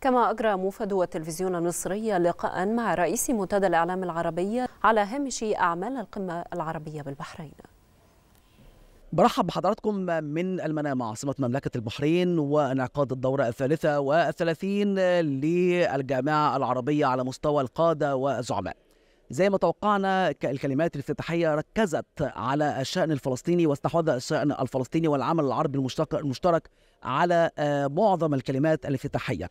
كما أجرى موفد التلفزيون المصري لقاء مع رئيس منتدى الإعلام العربي على هامش أعمال القمة العربية بالبحرين برحب بحضراتكم من المنامة عاصمة مملكة البحرين وانعقاد الدورة الثالثة والثلاثين للجامعة العربية على مستوى القادة والزعماء زي ما توقعنا الكلمات الافتتاحية ركزت على الشأن الفلسطيني واستحوذ الشأن الفلسطيني والعمل العربي المشترك على آه، معظم الكلمات الافتتاحية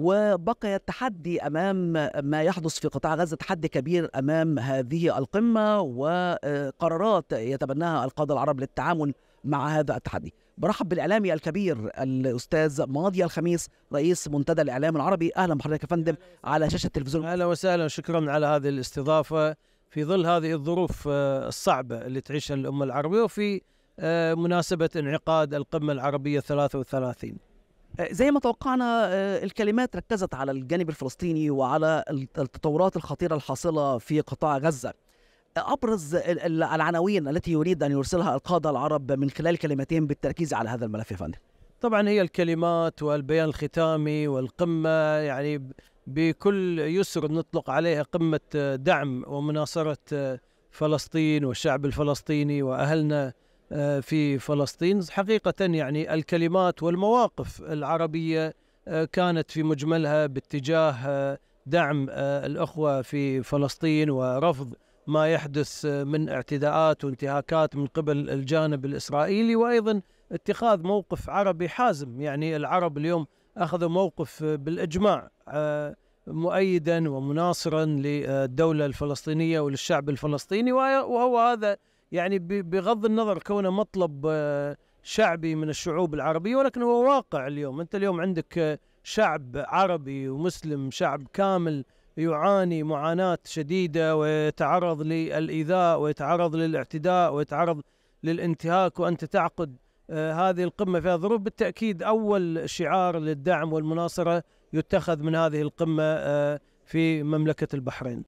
وبقي التحدي امام ما يحدث في قطاع غزه تحدي كبير امام هذه القمه وقرارات يتبناها القاده العرب للتعامل مع هذا التحدي. برحب بالاعلامي الكبير الاستاذ ماضي الخميس رئيس منتدى الاعلام العربي اهلا بحضرتك يا فندم على شاشه التلفزيون. اهلا وسهلا شكرا على هذه الاستضافه في ظل هذه الظروف آه، الصعبه اللي تعيشها الامه العربيه وفي آه، مناسبه انعقاد القمه العربيه 33. زي ما توقعنا آه، الكلمات ركزت على الجانب الفلسطيني وعلى التطورات الخطيره الحاصله في قطاع غزه ابرز العناوين التي يريد ان يرسلها القاده العرب من خلال كلمتين بالتركيز على هذا الملف يا فندم طبعا هي الكلمات والبيان الختامي والقمه يعني بكل يسر نطلق عليها قمه دعم ومناصره آه، فلسطين والشعب الفلسطيني واهلنا آه، في فلسطين حقيقة يعني الكلمات والمواقف العربية آه، كانت في مجملها باتجاه آه، دعم الأخوة في فلسطين ورفض ما يحدث من اعتداءات وانتهاكات من قبل الجانب الإسرائيلي وأيضا اتخاذ موقف عربي حازم يعني العرب اليوم أخذوا موقف بالإجماع مؤيدا ومناصرا للدولة الفلسطينية وللشعب الفلسطيني وهو هذا يعني بغض النظر كونه مطلب آه، شعبي من الشعوب العربية ولكن هو واقع اليوم أنت اليوم عندك آه، شعب عربي ومسلم شعب كامل يعاني معاناة شديدة ويتعرض للإيذاء ويتعرض للاعتداء ويتعرض للانتهاك وأنت تعقد آه، هذه القمة في ظروف بالتأكيد أول شعار للدعم والمناصرة يتخذ من هذه القمة في مملكة البحرين